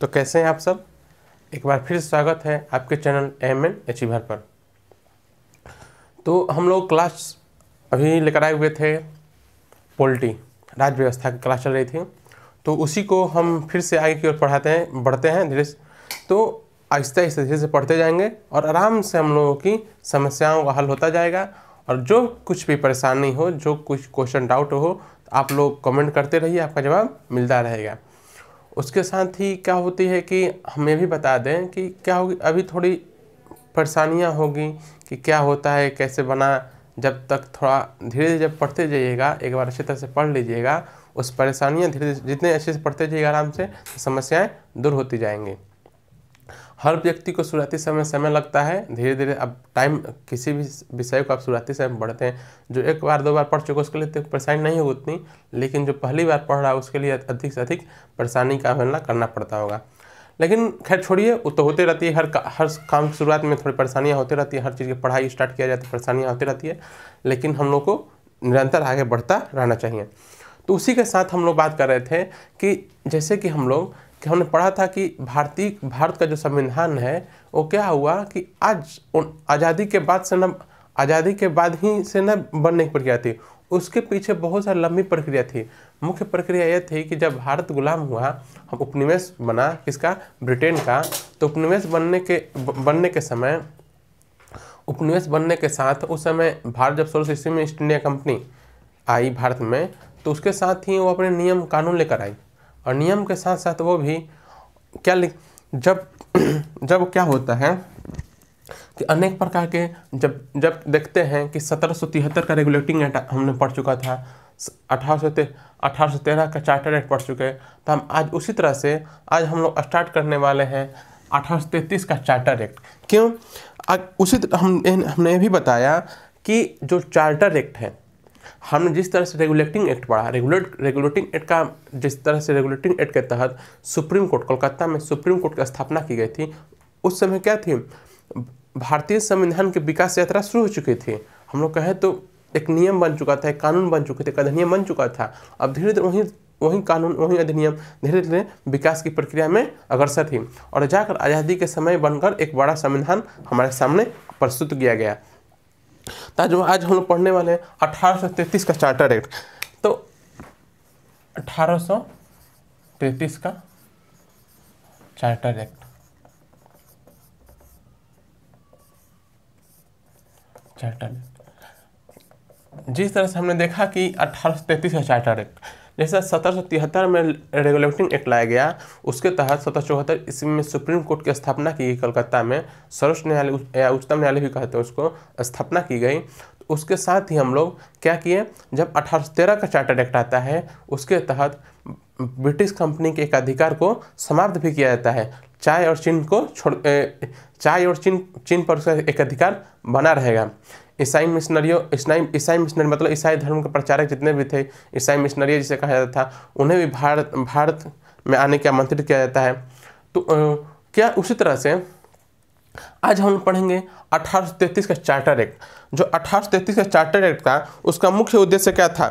तो कैसे हैं आप सब एक बार फिर स्वागत है आपके चैनल एम एन अचीवर पर तो हम लोग क्लास अभी लेकर आए हुए थे पोल्टी राज्य व्यवस्था की क्लास चल रही थी तो उसी को हम फिर से आगे की ओर पढ़ाते हैं बढ़ते हैं धीरे तो आहिस्ता आहिस्ता धीरे से पढ़ते जाएंगे और आराम से हम लोगों की समस्याओं का हल होता जाएगा और जो कुछ भी परेशानी हो जो कुछ क्वेश्चन डाउट हो तो आप लोग कमेंट करते रहिए आपका जवाब मिलता रहेगा उसके साथ ही क्या होती है कि हमें भी बता दें कि क्या होगी अभी थोड़ी परेशानियाँ होगी कि क्या होता है कैसे बना जब तक थोड़ा धीरे धीरे जब पढ़ते जाइएगा एक बार अच्छी तरह से पढ़ लीजिएगा उस परेशानियाँ धीरे धीरे जितने अच्छे से पढ़ते जाइएगा आराम से समस्याएँ दूर होती जाएंगी हर व्यक्ति को शुरुआती समय समय लगता है धीरे धीरे अब टाइम किसी भी विषय को आप शुरुआती समय बढ़ते हैं जो एक बार दो बार पढ़ चुके उसके लिए तो परेशानी नहीं होगी उतनी लेकिन जो पहली बार पढ़ रहा है उसके लिए अधिक से अधिक परेशानी का सामना करना पड़ता होगा लेकिन खैर छोड़िए वो तो होते रहती है हर का, हर काम शुरुआत में थोड़ी परेशानियाँ होती रहती है हर चीज़ की पढ़ाई स्टार्ट किया जाता तो है परेशानियाँ होती रहती है लेकिन हम लोग को निरंतर आगे बढ़ता रहना चाहिए तो उसी के साथ हम लोग बात कर रहे थे कि जैसे कि हम लोग कि हमने पढ़ा था कि भारतीय भारत का जो संविधान है वो क्या हुआ कि आज आज़ादी के बाद से न आज़ादी के बाद ही से न बनने की प्रक्रिया थी उसके पीछे बहुत सारी लंबी प्रक्रिया थी मुख्य प्रक्रिया यह थी कि जब भारत गुलाम हुआ हम उपनिवेश बना किसका ब्रिटेन का तो उपनिवेश बनने के बनने के समय उपनिवेश बनने के साथ उस समय भारत जब सोलह सौ में ईस्ट इंडिया कंपनी आई भारत में तो उसके साथ ही वो अपने नियम कानून लेकर आई और नियम के साथ साथ वो भी क्या जब जब क्या होता है कि अनेक प्रकार के जब जब देखते हैं कि सत्रह का रेगुलेटिंग एक्ट हमने पढ़ चुका था अठारह सौ तेरह का चार्टर एक्ट पढ़ चुके तो हम आज उसी तरह से आज हम लोग स्टार्ट करने वाले हैं अठारह का चार्टर एक्ट क्यों उसी हम हमने ये भी बताया कि जो चार्टर एक्ट है हमने जिस तरह से रेगुलेटिंग एक्ट पढ़ा रेगुलेट रेगुलेटिंग एक्ट का जिस तरह से रेगुलेटिंग एक्ट के तहत सुप्रीम कोर्ट कोलकाता में सुप्रीम कोर्ट की स्थापना की गई थी उस समय क्या थी भारतीय संविधान की विकास यात्रा शुरू हो चुकी थी हम लोग कहें तो एक नियम बन चुका था एक कानून बन चुके थे एक अधिनियम बन चुका था अब धीरे धीरे वहीं वही कानून वही अधिनियम धीरे धीरे विकास की प्रक्रिया में अग्रसर थी और जाकर आज़ादी के समय बनकर एक बड़ा संविधान हमारे सामने प्रस्तुत किया गया तो आज आज हम लोग पढ़ने वाले हैं अठारह का चार्टर एक्ट तो अठारह का चार्टर एक्ट चार्टर एक्ट जिस तरह से हमने देखा कि अठारह का चार्टर एक्ट जैसा सत्रह सौ तिहत्तर में रेगुलेटिंग एक्ट लाया गया उसके तहत सत्रह चौहत्तर ईस्वी में सुप्रीम कोर्ट की स्थापना की गई कलकत्ता में सर्वोच्च न्यायालय या उच्चतम न्यायालय भी कहते हैं उसको स्थापना की गई तो उसके साथ ही हम लोग क्या किए जब अठारह का चार्टर एक्ट आता है उसके तहत ब्रिटिश कंपनी के एक अधिकार को समाप्त भी किया जाता है चाय और चीन को छोड़ चाय और चीन चीन पर उसका एक अधिकार बना रहेगा ईसाई मिशनरियों ईसाई ईसाई मिशनरी मतलब ईसाई धर्म के प्रचारक जितने भी थे ईसाई मिशनरी जिसे कहा जाता था उन्हें भी भारत भारत में आने के आमंत्रित किया जाता है तो क्या उसी तरह से आज हम पढ़ेंगे 1833 का चार्टर एक्ट जो 1833 का चार्टर एक्ट था उसका मुख्य उद्देश्य क्या था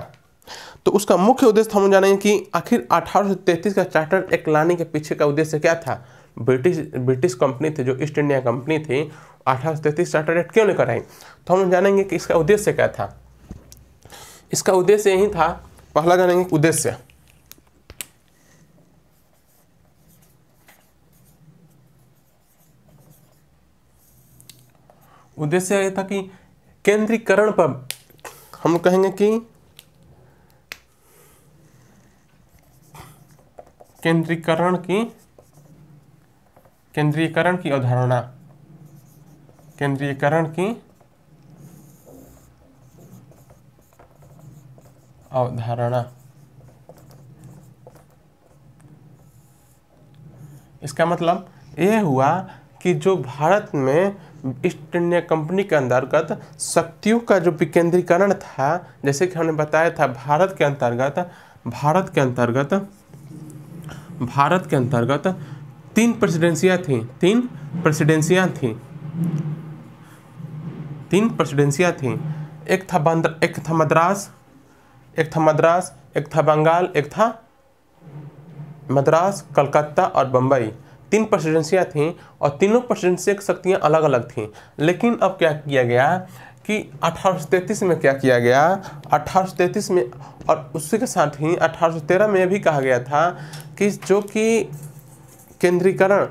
तो उसका मुख्य उद्देश्य हम जानेंगे कि आखिर 1833 का चार्टर एक्ट लाने के पीछे का उद्देश्य क्या था ब्रिटिश ब्रिटिश कंपनी थी जो ईस्ट इंडिया कंपनी थी अठारह सौ तैंतीस क्यों नहीं कराई तो हम जानेंगे कि इसका उद्देश्य क्या था इसका उद्देश्य यही था पहला जानेंगे उद्देश्य उद्देश्य यह था कि केंद्रीकरण पर हम कहेंगे कि केंद्रीकरण की केंद्रीयकरण की अवधारणा केंद्रीयकरण की अवधारणा इसका मतलब यह हुआ कि जो भारत में ईस्ट इंडिया कंपनी के अंतर्गत शक्तियों का जो विकेंद्रीकरण था जैसे कि हमने बताया था भारत के अंतर्गत भारत के अंतर्गत भारत के अंतर्गत तीन प्रेसिडेंसियाँ थीं तीन प्रेसिडेंसियाँ थीं तीन प्रेसिडेंसियाँ थीं एक था एक था मद्रास एक था मद्रास एक था बंगाल एक था मद्रास कलकत्ता और बम्बई तीन प्रेसिडेंसियाँ थीं और तीनों प्रेसिडेंसी की शक्तियाँ अलग अलग थीं लेकिन अब क्या किया गया कि 1833 में क्या किया गया 1833 में और उसी के साथ ही 1813 में भी कहा गया था कि जो कि केंद्रीकरण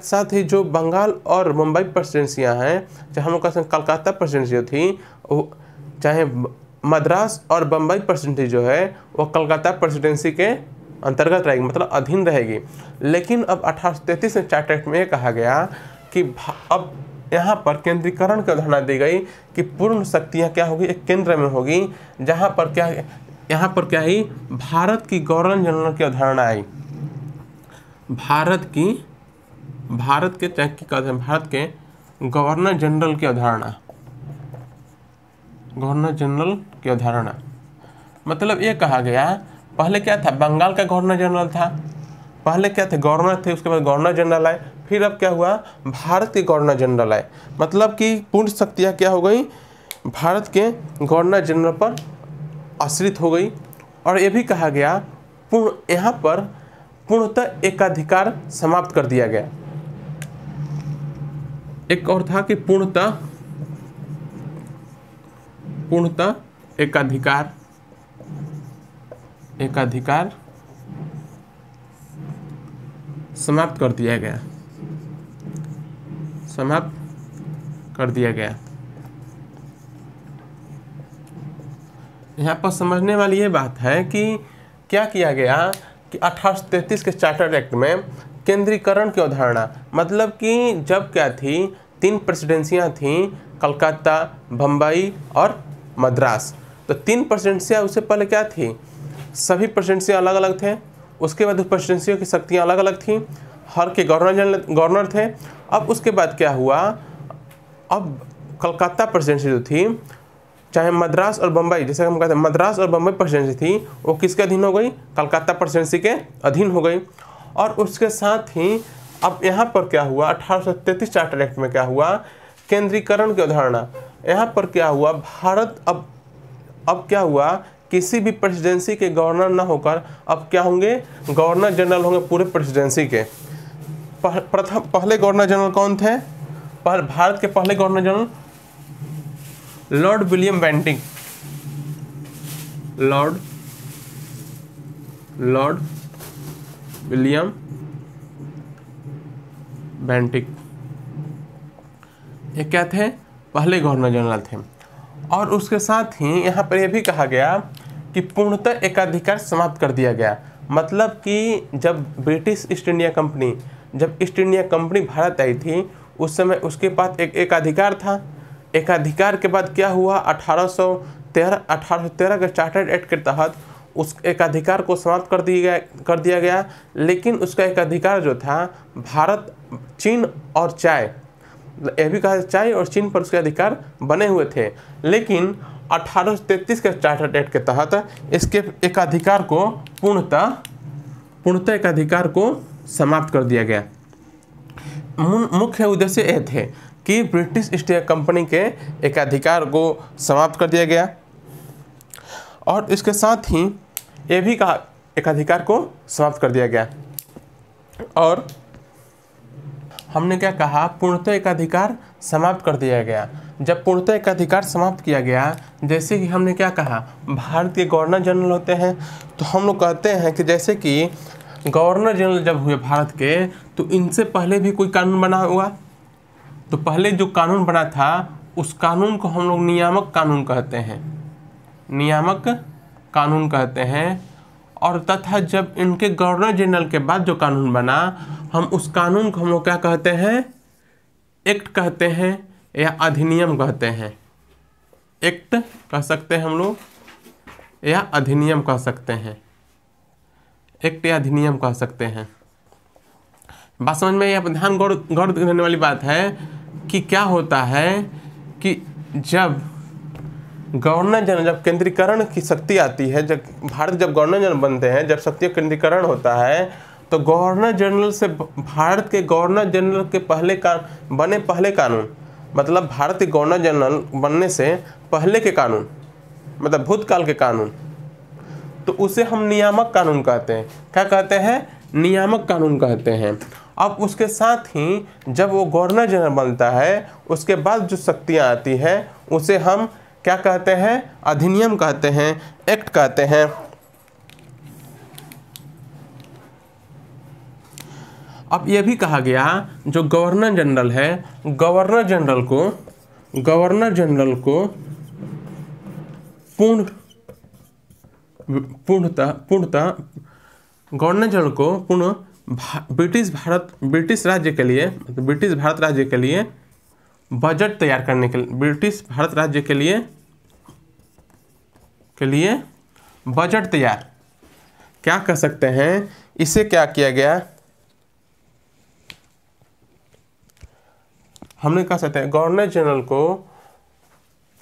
साथ ही जो बंगाल और मुंबई प्रेसिडेंसियाँ हैं जहाँ हैं कलकत्ता प्रेसिडेंसी थी चाहे मद्रास और बम्बई प्रेसिडेंसी जो है वो कलकत्ता प्रेसिडेंसी के अंतर्गत रहेगी मतलब अधीन रहेगी लेकिन अब अठारह में चार्टर में ये कहा गया कि अब यहाँ पर केंद्रीकरण की अवधारणा दी गई कि पूर्ण शक्तियाँ क्या होगी एक केंद्र में होगी जहाँ पर क्या यहाँ पर क्या ही भारत की गवर्नर जनरल की अवधारणा आई भारत की भारत के चेक की कहते हैं भारत के गवर्नर जनरल की अवधारणा गवर्नर जनरल की अवधारणा मतलब ये कहा गया पहले क्या था बंगाल का गवर्नर जनरल था पहले क्या थे गवर्नर थे उसके बाद गवर्नर जनरल आए फिर अब क्या हुआ भारत के गवर्नर जनरल आए मतलब कि पूर्ण शक्तियाँ क्या हो गई भारत के गवर्नर जनरल पर आश्रित हो गई और ये भी कहा गया पूर्ण यहाँ पर पूर्णतः एकाधिकार समाप्त कर दिया गया एक और था कि पूर्णतः पूर्णतः एकाधिकार एकाधिकार समाप्त कर दिया गया समाप्त कर दिया गया यहाँ पर समझने वाली ये बात है कि क्या किया गया कि अठारह के चार्टर एक्ट में केंद्रीकरण की अवधारणा मतलब कि जब क्या थी तीन प्रेसिडेंसियाँ थीं कलकत्ता बम्बई और मद्रास तो तीन प्रेसिडेंसियाँ उससे पहले क्या थी सभी प्रेसिडेंसियाँ अलग अलग थे उसके बाद उस प्रेसिडेंसियों की शक्तियाँ अलग अलग थीं हर के गवर्नर जनरल गवर्नर थे अब उसके बाद क्या हुआ अब कलकत्ता प्रेसिडेंसी जो थी चाहे मद्रास और बम्बई जैसे हम कहते हैं मद्रास और बम्बई प्रेसिडेंसी थी वो किसके अधीन हो गई कलकत्ता प्रेसिडेंसी के अधीन हो गई और उसके साथ ही अब यहाँ पर क्या हुआ अठारह चार्टर एक्ट में क्या हुआ केंद्रीकरण की अवधारणा यहाँ पर क्या हुआ भारत अब अब क्या हुआ किसी भी प्रेसिडेंसी के गवर्नर ना होकर अब क्या होंगे गवर्नर जनरल होंगे पूरे प्रेसिडेंसी के प्रथम पहले गवर्नर जनरल कौन थे भारत के पहले governor general lord William Bentinck lord lord William Bentinck ये क्या थे पहले गवर्नर जनरल थे और उसके साथ ही यहाँ पर यह भी कहा गया कि पूर्णतः एकाधिकार समाप्त कर दिया गया मतलब कि जब ब्रिटिश ईस्ट इंडिया कंपनी जब ईस्ट इंडिया कंपनी भारत आई थी उस समय उसके पास एक एकाधिकार था एकाधिकार के बाद क्या हुआ अठारह सौ तेरह अठारह तेरह के चार्टर्ड एक्ट के तहत उस एकाधिकार को समाप्त कर दिया गया कर दिया गया लेकिन उसका एकाधिकार जो था भारत चीन और चाय यह भी कहा चाय और चीन पर उसके अधिकार बने हुए थे लेकिन 1833 के चार्टर एक्ट के तहत इसके एकाधिकार को पूर्णतः पूर्णतः एकाधिकार को समाप्त कर दिया गया मुख्य उद्देश्य यह थे कि ब्रिटिश ईस्ट इंडिया कंपनी के एकाधिकार को समाप्त कर दिया गया और इसके साथ ही ये भी कहा एकाधिकार को समाप्त कर दिया गया और हमने क्या कहा पूर्णतः एकाधिकार समाप्त कर दिया गया जब पूर्णतः एकाधिकार समाप्त किया गया जैसे कि हमने क्या कहा भारत के गवर्नर जनरल होते हैं तो हम लोग कहते हैं कि जैसे कि गवर्नर जनरल जब हुए भारत के तो इनसे पहले भी कोई कानून बना हुआ तो पहले जो कानून बना था उस कानून को हम लोग नियामक कानून कहते हैं नियामक कानून कहते हैं और तथा जब इनके गवर्नर जनरल के बाद जो कानून बना हम उस कानून को हम लोग क्या कहते हैं एक्ट कहते हैं या अधिनियम कहते हैं एक्ट कह सकते हैं हम लोग या अधिनियम कह सकते हैं एक्ट या अधिनियम कह सकते हैं बात समझ में यह ध्यान गौर गौर करने वाली बात है कि क्या होता है कि जब गवर्नर जनरल जब केंद्रीकरण की शक्ति आती है जब भारत जब गवर्नर जनरल बनते हैं जब शक्ति केंद्रीकरण होता है तो गवर्नर जनरल से भारत के गवर्नर जनरल के पहले का बने पहले कानून मतलब भारत के गवर्नर जनरल बनने से पहले के कानून मतलब भूतकाल के कानून तो उसे हम नियामक कानून कहते हैं क्या कहते हैं नियामक कानून कहते हैं अब उसके साथ ही जब वो गवर्नर जनरल बनता है उसके बाद जो शक्तियाँ आती हैं उसे हम क्या कहते हैं अधिनियम कहते हैं एक्ट कहते हैं अब यह भी कहा गया जो गवर्नर जनरल है गवर्नर जनरल को गवर्नर जनरल को पूर्ण पूर्णतः पूर्णतः गवर्नर जनरल को पूर्ण भा, ब्रिटिश भारत ब्रिटिश राज्य के लिए ब्रिटिश भारत राज्य के लिए बजट तैयार करने के लिए ब्रिटिश भारत राज्य के लिए के लिए बजट तैयार क्या कह सकते हैं इसे क्या किया गया हमने कह सकते हैं गवर्नर जनरल को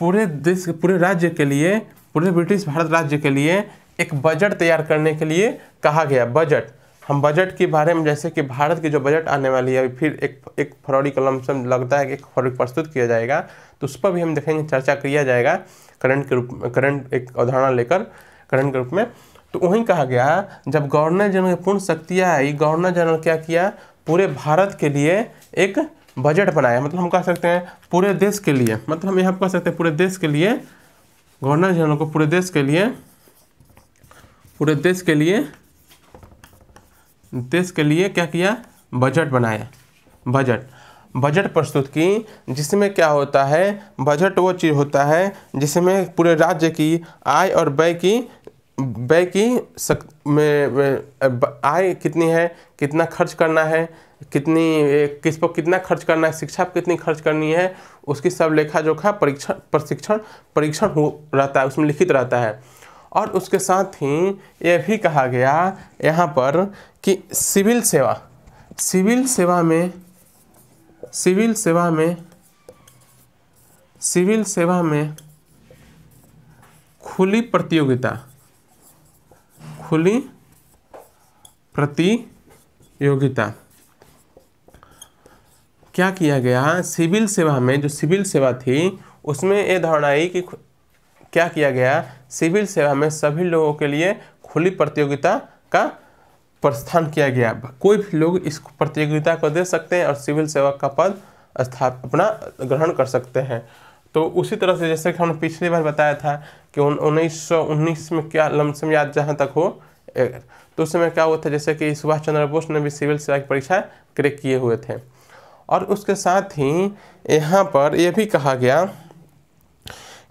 पूरे देश पूरे राज्य के लिए पूरे ब्रिटिश भारत राज्य के लिए एक बजट तैयार करने के लिए कहा गया बजट हम बजट के बारे में जैसे कि भारत की जो बजट आने वाली है फिर एक एक फरवरी से लगता है कि एक फरवरी प्रस्तुत किया जाएगा तो उस पर भी हम देखेंगे चर्चा किया जाएगा करंट के रूप करंट एक अवधारणा लेकर करंट के रूप में तो वहीं कहा गया जब गवर्नर जनरल की पूर्ण शक्तियाँ आई गवर्नर जनरल क्या किया पूरे भारत के लिए एक बजट बनाया मतलब हम कह सकते हैं पूरे देश के लिए मतलब हम यहाँ कह सकते हैं पूरे देश के लिए गवर्नर जनरल को पूरे देश के लिए पूरे देश के लिए देश के लिए क्या किया बजट बनाया बजट बजट प्रस्तुत की जिसमें क्या होता है बजट वो चीज़ होता है जिसमें पूरे राज्य की आय और व्यय की व्यय की सक में, आय कितनी है कितना खर्च करना है कितनी किस पर कितना खर्च करना है शिक्षा पर कितनी खर्च करनी है उसकी सब लेखा जोखा परीक्षण प्रशिक्षण परीक्षण हो रहता है उसमें लिखित रहता है और उसके साथ ही यह भी कहा गया यहाँ पर कि सिविल सेवा सिविल सेवा में सिविल सेवा में सिविल सेवा में खुली प्रतियोगिता खुली प्रतियोगिता क्या किया गया सिविल सेवा में जो सिविल सेवा थी उसमें यह धारणा आई कि क्या किया गया सिविल सेवा में सभी लोगों के लिए खुली प्रतियोगिता का प्रस्थान किया गया कोई भी लोग इस प्रतियोगिता को दे सकते हैं और सिविल सेवा का पद स्थाप अपना ग्रहण कर सकते हैं तो उसी तरह से जैसे कि हमने पिछली बार बताया था कि उन्नीस सौ उन्नीस में क्या लमसम याद जहाँ तक हो तो उस समय क्या हुआ था जैसे कि सुभाष चंद्र बोस ने भी सिविल सेवा की परीक्षा क्रैक किए हुए थे और उसके साथ ही यहाँ पर यह भी कहा गया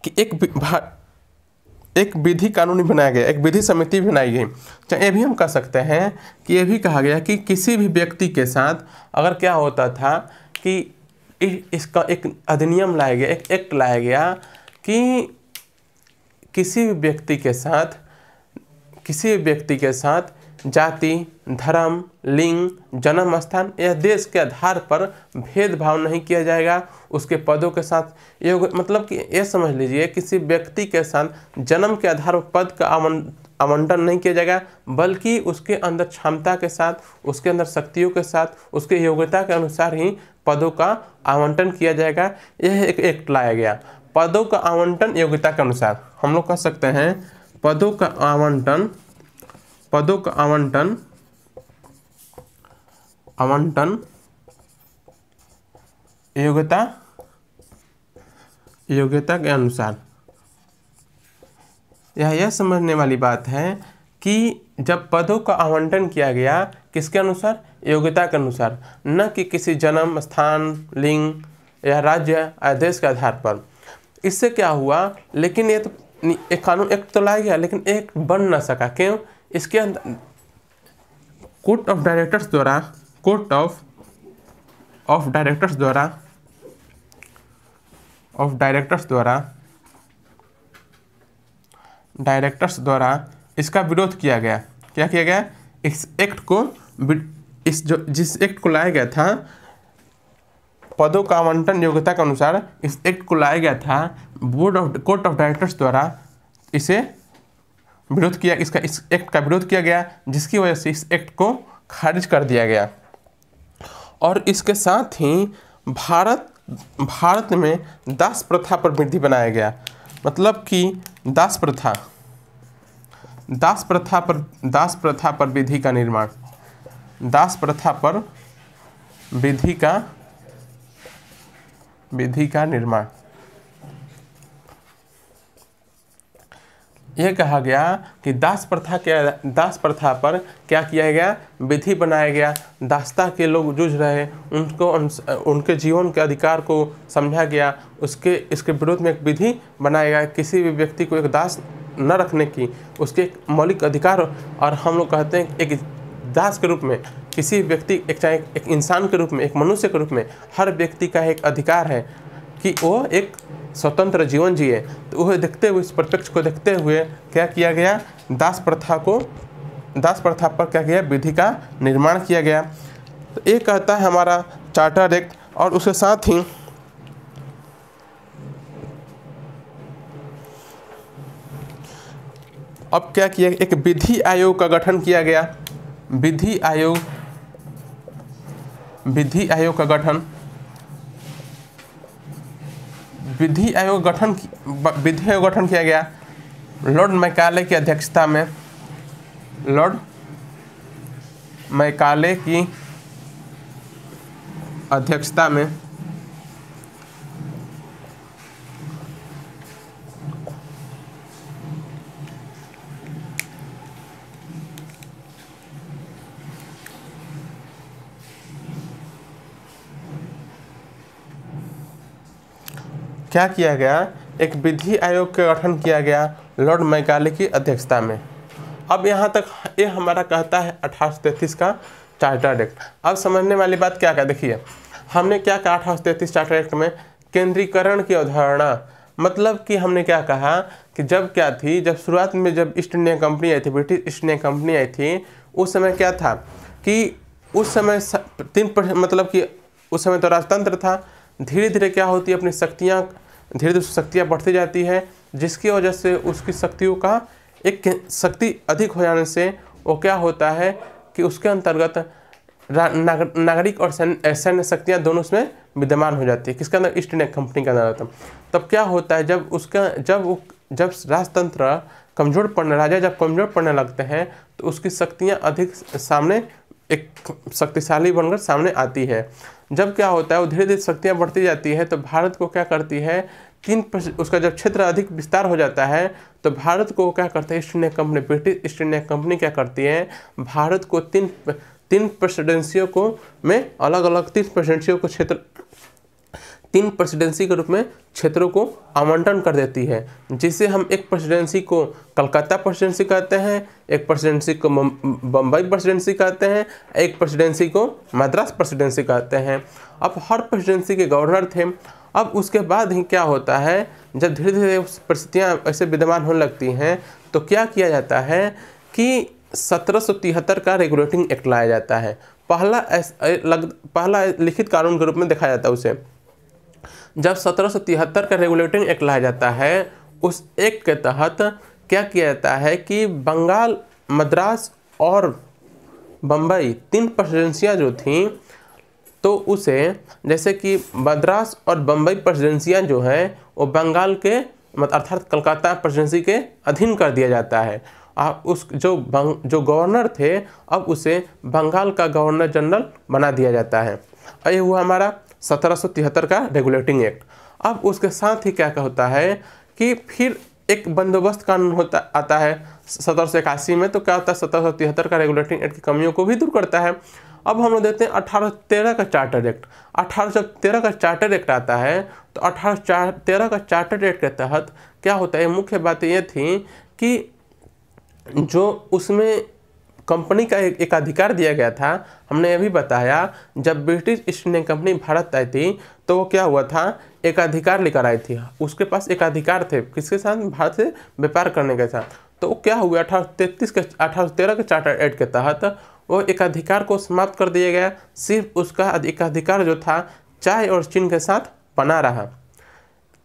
कि एक एक विधि कानून बनाया गया एक विधि समिति बनाई गई चाहे तो ये भी हम कह सकते हैं कि ये भी कहा गया कि किसी भी व्यक्ति के साथ अगर क्या होता था कि इसका एक अधिनियम लाया गया एक एक्ट लाया गया कि किसी भी व्यक्ति के साथ किसी भी व्यक्ति के साथ जाति धर्म लिंग जन्म स्थान या देश के आधार पर भेदभाव नहीं किया जाएगा उसके पदों के साथ योग मतलब कि ये समझ लीजिए किसी व्यक्ति के साथ जन्म के आधार पर पद का आवंटन नहीं किया जाएगा बल्कि उसके अंदर क्षमता के साथ उसके अंदर शक्तियों के साथ उसके योग्यता के अनुसार ही पदों का आवंटन किया जाएगा यह एक एक्ट लाया गया पदों का आवंटन योग्यता के अनुसार हम लोग कह सकते हैं पदों का आवंटन पदों का आवंटन आवंटन योग्यता योग्यता के अनुसार यह यह समझने वाली बात है कि जब पदों का आवंटन किया गया किसके अनुसार योग्यता के अनुसार न कि किसी जन्म स्थान लिंग या राज्य या देश के आधार पर इससे क्या हुआ लेकिन ये तो एक कानून एक तो लाया गया लेकिन एक बन ना सका क्यों इसके अंदर कोर्ट ऑफ डायरेक्टर्स द्वारा कोर्ट ऑफ ऑफ डायरेक्टर्स द्वारा ऑफ डायरेक्टर्स द्वारा डायरेक्टर्स द्वारा इसका विरोध किया गया क्या किया गया इस एक्ट को इस जो जिस एक्ट को लाया गया था पदों का आवंटन योग्यता के अनुसार इस एक्ट को लाया गया था board of court of directors द्वारा इसे विरोध किया इसका इस एक्ट का विरोध किया गया जिसकी वजह से इस एक्ट को खारिज कर दिया गया और इसके साथ ही भारत भारत में दास प्रथा पर वृद्धि बनाया गया मतलब कि दास प्रथा दास प्रथा पर दास प्रथा पर विधि का निर्माण दास प्रथा पर विधि का विधि का निर्माण यह कहा गया कि दास प्रथा के दास प्रथा पर क्या किया गया विधि बनाया गया दास्ता के लोग जूझ रहे उनको उनके जीवन के अधिकार को समझा गया उसके इसके विरोध में एक विधि बनाया गया किसी भी व्यक्ति को एक दास न रखने की उसके एक मौलिक अधिकार और हम लोग कहते हैं एक दास के रूप में किसी व्यक्ति एक चाहे एक इंसान के रूप में एक मनुष्य के रूप में हर व्यक्ति का एक अधिकार है कि वो एक स्वतंत्र जीवन जिए तो वह देखते हुए इस प्रत्यक्ष को देखते हुए क्या किया गया दास प्रथा को दास प्रथा पर क्या किया विधि का निर्माण किया गया तो ये कहता है हमारा चार्टर एक्ट और उसके साथ ही अब क्या किया एक विधि आयोग का गठन किया गया विधि आयोग विधि आयोग का गठन विधि आयोग गठन विधि आयोग गठन किया गया लॉर्ड मैकाले की अध्यक्षता में लॉर्ड मैकाले की अध्यक्षता में क्या किया गया एक विधि आयोग का गठन किया गया लॉर्ड मैकाले की अध्यक्षता में अब यहाँ तक ये यह हमारा कहता है अठारह का चार्टर्ड एक्ट अब समझने वाली बात क्या क्या देखिए हमने क्या कहा अठारह चार्टर एक्ट में केंद्रीकरण की अवधारणा मतलब कि हमने क्या कहा कि जब क्या थी जब शुरुआत में जब ईस्ट इंडिया कंपनी आई थी ब्रिटिश ईस्ट इंडिया कंपनी आई थी उस समय क्या था कि उस समय तीन मतलब कि उस समय तो राजतंत्र था धीरे धीरे क्या होती अपनी शक्तियाँ धीरे धीरे शक्तियाँ बढ़ती जाती है जिसकी वजह से उसकी शक्तियों का एक शक्ति अधिक हो जाने से वो क्या होता है कि उसके अंतर्गत नागरिक और सैन्य शक्तियाँ दोनों उसमें विद्यमान हो जाती है किसके अंदर ईस्ट इंडिया कंपनी का अंदर आता तब क्या होता है जब उसका जब वो जब राजतंत्र कमज़ोर पड़ने राजा जब कमज़ोर पड़ने लगते हैं तो उसकी शक्तियाँ अधिक सामने एक शक्तिशाली बनकर सामने आती है जब क्या होता है वो धीरे धीरे शक्तियाँ बढ़ती जाती है तो भारत को क्या करती है तीन उसका जब क्षेत्र अधिक विस्तार हो जाता है तो भारत को क्या करता है East India Company British East India Company क्या करती है भारत को तीन तीन प्रेसिडेंसियों को में अलग अलग तीन प्रेसिडेंसियों को क्षेत्र तीन प्रेसिडेंसी के रूप में क्षेत्रों को आवंटन कर देती है जिसे हम एक प्रेसिडेंसी को कलकत्ता प्रेसिडेंसी कहते हैं एक प्रेसिडेंसी को बम्बई प्रेसिडेंसी कहते हैं एक प्रेसिडेंसी को मद्रास प्रेसिडेंसी कहते हैं अब हर प्रेसिडेंसी के गवर्नर थे अब उसके बाद ही क्या होता है जब धीरे धीरे परिस्थितियाँ ऐसे विद्यमान होने लगती हैं तो क्या किया जाता है कि सत्रह का रेगुलेटिंग एक्ट लाया जाता है पहला लग पहला लिखित कानून के रूप में देखा जाता है उसे जब सत्रह का रेगुलेटिंग एक्ट लाया जाता है उस एक्ट के तहत क्या किया जाता है कि बंगाल मद्रास और बम्बई तीन प्रेसिडेंसियाँ जो थीं तो उसे जैसे कि मद्रास और बम्बई प्रेसिडेंसियाँ जो हैं वो बंगाल के अर्थात कलकत्ता प्रेसिडेंसी के अधीन कर दिया जाता है और उस जो बंग, जो गवर्नर थे अब उसे बंगाल का गवर्नर जनरल बना दिया जाता है और ये हुआ हमारा 1773 का रेगुलेटिंग एक्ट अब उसके साथ ही क्या क्या होता है कि फिर एक बंदोबस्त कानून होता आता है सत्रह सौ इक्यासी में तो क्या होता है सत्रह सौ तिहत्तर का रेगुलेटिंग एक्ट की कमियों को भी दूर करता है अब हम लोग देखते हैं अठारह तेरह का चार्टर एक्ट अठारह तेरह का चार्टर एक्ट आता है तो अठारह चार तेरह का चार्टर एक्ट के तहत क्या होता है मुख्य बात ये थी कि जो उसमें कंपनी का एक एकाधिकार दिया गया था हमने भी बताया जब British East India Company Bharat आई थी तो वो क्या हुआ था एकाधिकार लेकर आई थी उसके पास एक अधिकार थे किसके साथ भारत से व्यापार करने के साथ तो वो क्या हुआ अठारह तैतीस के अठारह के चार्टर एक्ट के तहत वो एक अधिकार को समाप्त कर दिया गया सिर्फ उसका एकाधिकार जो था चाय और चीन के साथ बना रहा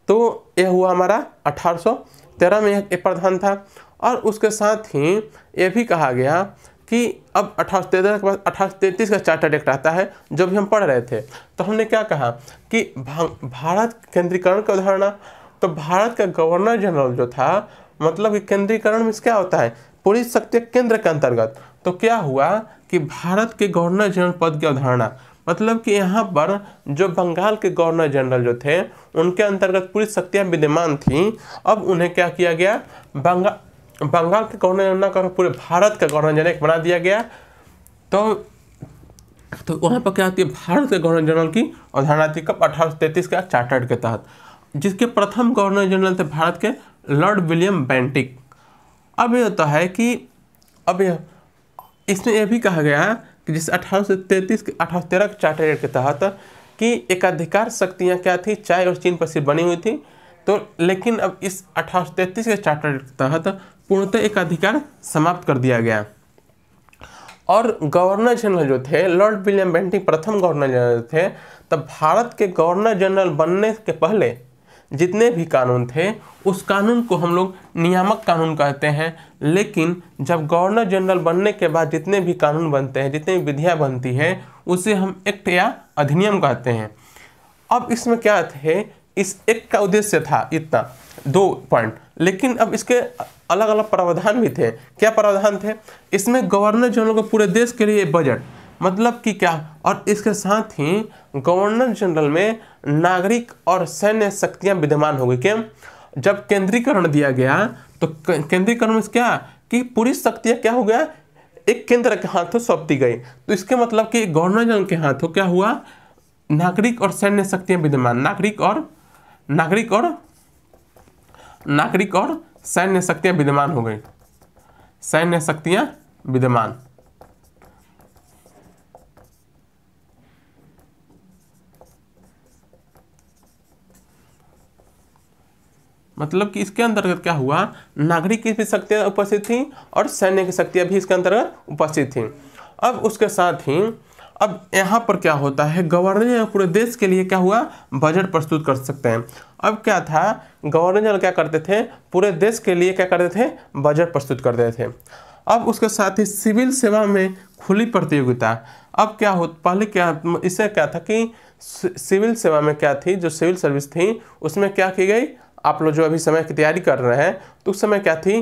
तो यह हुआ हमारा अठारह में यह प्रधान था और उसके साथ ही ये भी कहा गया कि अब अठारह तेरह के बाद अठारह तैंतीस का चार्ट एक्ट आता है जो भी हम पढ़ रहे थे तो हमने क्या कहा कि भारत केंद्रीकरण का उदाहरण तो भारत का गवर्नर जनरल जो था मतलब कि केंद्रीकरण में क्या होता है पूरी शक्ति केंद्र के अंतर्गत तो क्या हुआ कि भारत के गवर्नर जनरल पद की अवधारणा मतलब कि यहाँ पर जो बंगाल के गवर्नर जनरल जो थे उनके अंतर्गत पूरी शक्तियाँ विद्यमान थीं अब उन्हें क्या किया गया बंगा बंगाल का गवर्नर जनरल पूरे भारत का गवर्नर जनरल बना दिया गया तो तो वहाँ पर क्या होती है भारत के गवर्नर जनरल की अवधारणा थी कब अठारह सौ का चार्टर्ड के तहत जिसके प्रथम गवर्नर जनरल थे भारत के लॉर्ड विलियम बैंटिक अब यह होता है कि अब यह इसमें यह भी कहा गया कि जिस अठारह सौ तैंतीस के अठारह तेरह के चार्टर के तहत कि एकाधिकार शक्तियाँ क्या थी चाय और चीन पर सिर्फ बनी हुई थी तो लेकिन अब इस अठारह के चार्टर के तहत पूर्णतः एक अधिकार समाप्त कर दिया गया और गवर्नर जनरल जो थे लॉर्ड विलियम बेंटिंग प्रथम गवर्नर जनरल थे तब भारत के गवर्नर जनरल बनने के पहले जितने भी कानून थे उस कानून को हम लोग नियामक कानून कहते हैं लेकिन जब गवर्नर जनरल बनने के बाद जितने भी कानून बनते हैं जितनी विधियाँ बनती हैं उसे हम एक्ट या अधिनियम कहते हैं अब इसमें क्या थे इस एक का उद्देश्य था इतना दो पॉइंट लेकिन अब इसके अलग अलग प्रावधान भी थे क्या प्रावधान थे इसमें गवर्नर जनरल को पूरे देश के लिए बजट मतलब कि क्या और इसके साथ ही गवर्नर जनरल में नागरिक और सैन्य शक्तियां विद्यमान हो गई क्या जब केंद्रीकरण दिया गया तो केंद्रीकरण में क्या कि पूरी शक्तियां क्या हो गया एक केंद्र के हाथों सौंपती गई तो इसके मतलब कि गवर्नर जनरल के हाथों क्या हुआ नागरिक और सैन्य शक्तियां विद्यमान नागरिक और नागरिक और नागरिक और सैन्य शक्तियां विद्यमान हो गई सैन्य शक्तियां विद्यमान मतलब कि इसके अंतर्गत क्या हुआ नागरिक की भी शक्तियां उपस्थित थी और सैन्य की शक्तियां भी इसके अंतर्गत उपस्थित थी अब उसके साथ ही अब यहाँ पर क्या होता है गवर्नर जनरल पूरे देश के लिए क्या हुआ बजट प्रस्तुत कर सकते हैं अब क्या था गवर्नर जनरल क्या करते थे पूरे देश के लिए क्या करते थे बजट प्रस्तुत करते थे अब उसके साथ ही सिविल सेवा में खुली प्रतियोगिता अब क्या हो पहले क्या इससे क्या था कि सिविल सेवा में क्या थी जो सिविल सर्विस थी उसमें क्या की गई आप लोग जो अभी समय की तैयारी कर रहे हैं तो उस समय क्या थी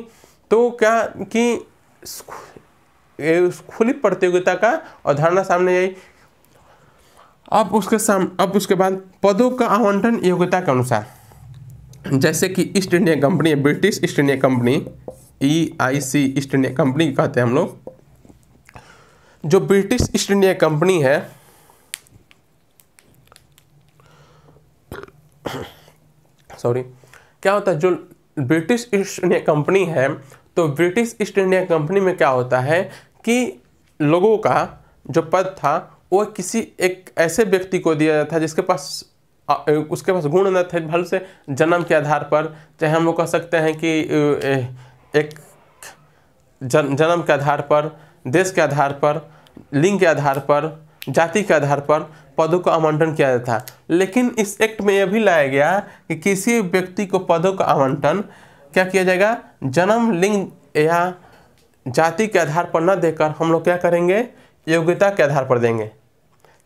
तो क्या कि खुली प्रतियोगिता का अवधारणा सामने आई अब उसके साम अब उसके बाद पदों का आवंटन योग्यता के अनुसार जैसे कि East India Company British East India Company E I C East India Company कहते हैं हम लोग जो ब्रिटिश ईस्ट इंडिया कंपनी है सॉरी क्या होता है जो ब्रिटिश ईस्ट इंडिया कंपनी है तो ब्रिटिश ईस्ट इंडिया कंपनी में क्या होता है कि लोगों का जो पद था वो किसी एक ऐसे व्यक्ति को दिया जाता था जिसके पास उसके पास गुण न थे भल से जन्म के आधार पर चाहे हम लोग कह सकते हैं कि एक जन्म के आधार पर देश के आधार पर लिंग के आधार पर जाति के आधार पर पदों का आवंटन किया जाता लेकिन इस एक्ट में यह भी लाया गया कि किसी व्यक्ति को पदों का आवंटन क्या किया जाएगा जन्म लिंग या जाति के आधार पर न देकर हम लोग क्या करेंगे योग्यता के आधार पर देंगे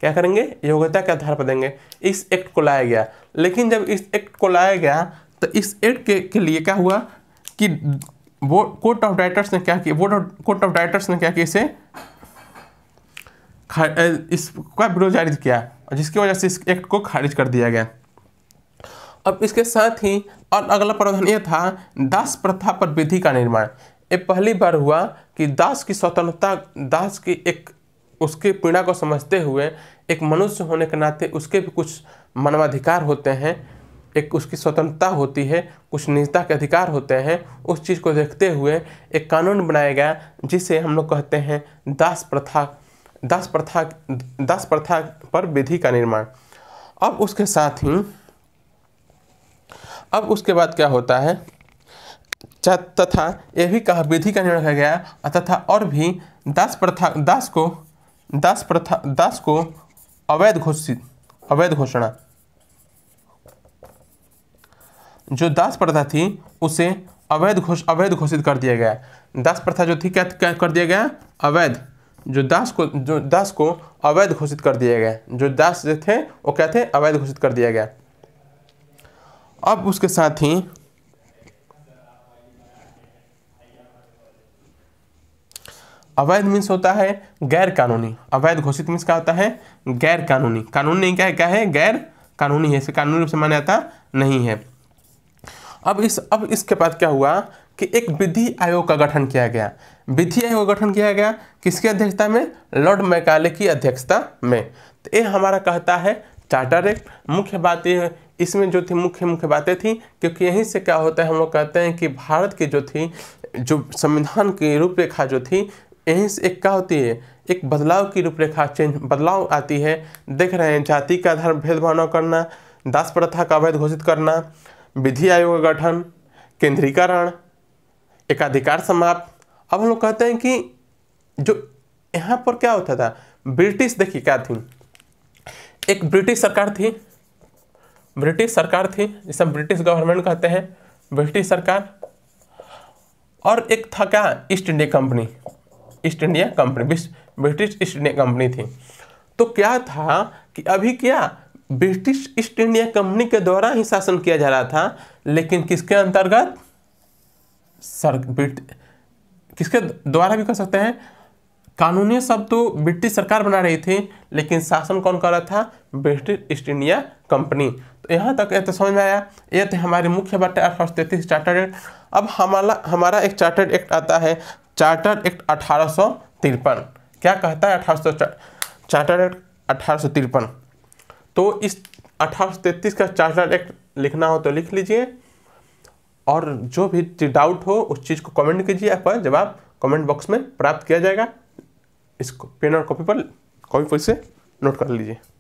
क्या करेंगे योग्यता के आधार पर देंगे इस एक्ट को लाया गया लेकिन जब इस एक्ट को लाया गया तो इस एक्ट के, के लिए क्या हुआ कि वो कोर्ट ऑफ डायरेक्टर्स ने क्या किया बोर्ड कोर्ट ऑफ डायरेक्टर्स ने क्या किया इसे इसका विरोध जारी किया और जिसकी वजह से इस एक्ट को खारिज कर दिया गया अब इसके साथ ही और अगला प्रावधान यह था दास प्रथा पर विधि का निर्माण ये पहली बार हुआ कि दास की स्वतंत्रता दास की एक उसके पीड़ा को समझते हुए एक मनुष्य होने के नाते उसके भी कुछ मानवाधिकार होते हैं एक उसकी स्वतंत्रता होती है कुछ निजता के अधिकार होते हैं उस चीज़ को देखते हुए एक कानून बनाया गया जिसे हम लोग कहते हैं दास प्रथा दास प्रथा दास प्रथा पर विधि का निर्माण अब उसके साथ ही अब उसके बाद क्या होता है तथा यह भी कहा विधि का निर्णय गया तथा और भी दास प्रथा दास को दास प्रथा दास को अवैध घोषित अवैध घोषणा जो दास प्रथा थी उसे अवैध घोष अवैध घोषित कर दिया गया दास प्रथा जो थी क्या, क्या कर दिया गया अवैध जो दास को जो दास को अवैध घोषित कर दिया गया जो दास थे वो क्या थे अवैध घोषित कर दिया गया अब उसके साथ ही अवैध मीन्स होता है गैर कानूनी अवैध घोषित मीन्स क्या होता है गैर कानूनी कानून नहीं क्या है क्या है गैर कानूनी है इसे कानूनी रूप से मान्यता नहीं है अब इस अब इसके बाद क्या हुआ कि एक विधि आयोग का गठन किया गया विधि आयोग का गठन किया गया किसकी अध्यक्षता में लॉर्ड मैकाले की अध्यक्षता में तो ये हमारा कहता है चार्टर एक्ट मुख्य बात यह है इसमें जो थी मुख्य मुख्य बातें थी क्योंकि यहीं से क्या होता है हम लोग कहते हैं कि भारत की जो थी जो संविधान की रूपरेखा जो थी यहीं से एक क्या होती है एक बदलाव की रूपरेखा चेंज बदलाव आती है देख रहे हैं जाति का धर्म भेदभाव न करना दास प्रथा का अवैध घोषित करना विधि आयोग का गठन केंद्रीकरण एकाधिकार समाप्त अब हम लोग कहते हैं कि जो यहाँ पर क्या होता था ब्रिटिश देखिए क्या थी एक ब्रिटिश सरकार थी ब्रिटिश सरकार थी जिसे ब्रिटिश गवर्नमेंट कहते हैं ब्रिटिश सरकार और एक था क्या East India Company East India Company British East India Company थी तो क्या था कि अभी क्या ब्रिटिश ईस्ट इंडिया कंपनी के द्वारा ही शासन किया जा रहा था लेकिन किसके अंतर्गत सर ब्रिट किसके द्वारा भी कर सकते हैं कानूनी सब तो ब्रिटिश सरकार बना रही थी लेकिन शासन कौन कर रहा था ब्रिटिश ईस्ट इंडिया कंपनी तो यहाँ तक यह तो समझ में आया ये थे हमारे मुख्य बात अठारह सौ तैतीस चार्टर एक्ट अब हमारा हमारा एक चार्टर्ड एक्ट आता है चार्टर्ड एक्ट अठारह क्या कहता है अठारह सौ एक्ट अठारह तो इस अठारह का चार्टर एक्ट लिखना हो तो लिख लीजिए और जो भी डाउट हो उस चीज़ को कमेंट कीजिए पर जवाब कमेंट बॉक्स में प्राप्त किया जाएगा इसको पेन और कॉपी पर कॉपी पर इसे नोट कर लीजिए